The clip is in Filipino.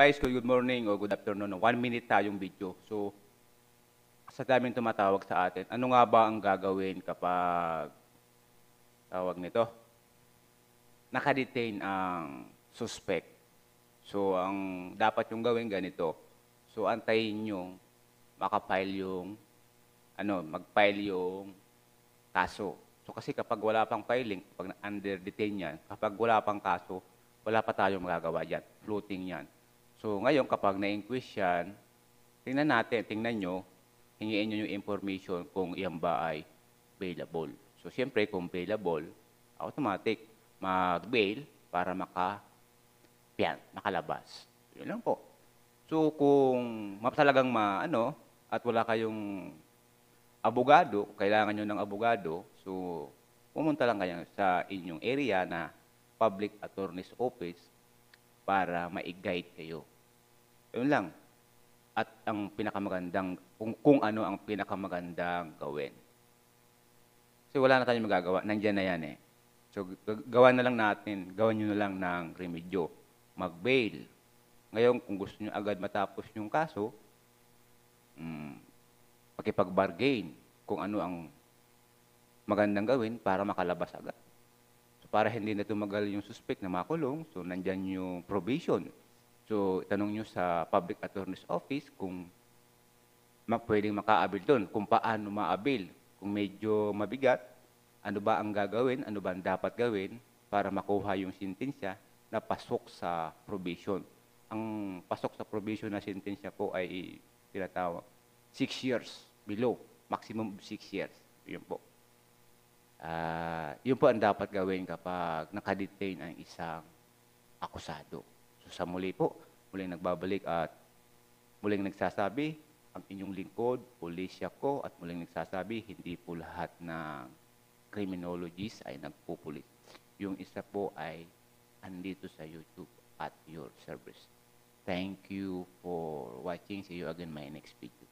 Vice, good morning or good afternoon. One minute tayong video. So, sa daming tumatawag sa atin, ano nga ba ang gagawin kapag tawag nito? Nakadetain ang suspect. So, ang dapat yung gawin ganito. So, antayin nyo makapile yung ano, mag yung kaso. So, kasi kapag wala pang filing, kapag under-detain yan, kapag wala pang kaso, wala pa tayong magagawa yan. Floating yan. So ngayon, kapag na-inquest yan, tingnan natin, tingnan nyo, hingiin nyo yung information kung iyan ba ay bailable. So siyempre, kung bailable, automatic mag-bail para maka yan, makalabas. Yun lang po. So kung talagang maano at wala kayong abogado, kailangan nyo ng abogado, so pumunta lang kayo sa inyong area na public attorney's office para ma-guide kayo. Yun lang. At ang pinakamagandang, kung, kung ano ang pinakamagandang gawin. Kasi wala na tayong magagawa. Nandiyan na yan eh. So, gawa na lang natin. Gawan nyo na lang ng remedyo. Mag-bail. Ngayon, kung gusto nyo agad matapos yung kaso, mm, pakipag-bargain kung ano ang magandang gawin para makalabas agad para hindi na tumagal yung suspect na makulong, so nandyan yung probation. So, tanong nyo sa Public Attorney's Office kung ma pwedeng makaabil doon, kung paano ma maabil. Kung medyo mabigat, ano ba ang gagawin, ano ba ang dapat gawin para makuha yung sentensya na pasok sa probation. Ang pasok sa probation na sentensya po ay tinatawag 6 years below, maximum 6 years. Yun po. Uh, yun po ang dapat gawin kapag nakadetain ang isang akusado. So sa muli po, muling nagbabalik at muling nagsasabi, ang inyong lingkod, pulisya ko, at muling nagsasabi, hindi po lahat ng criminologists ay nagpupulis. Yung isa po ay andito sa YouTube at your service. Thank you for watching. See you again my next video.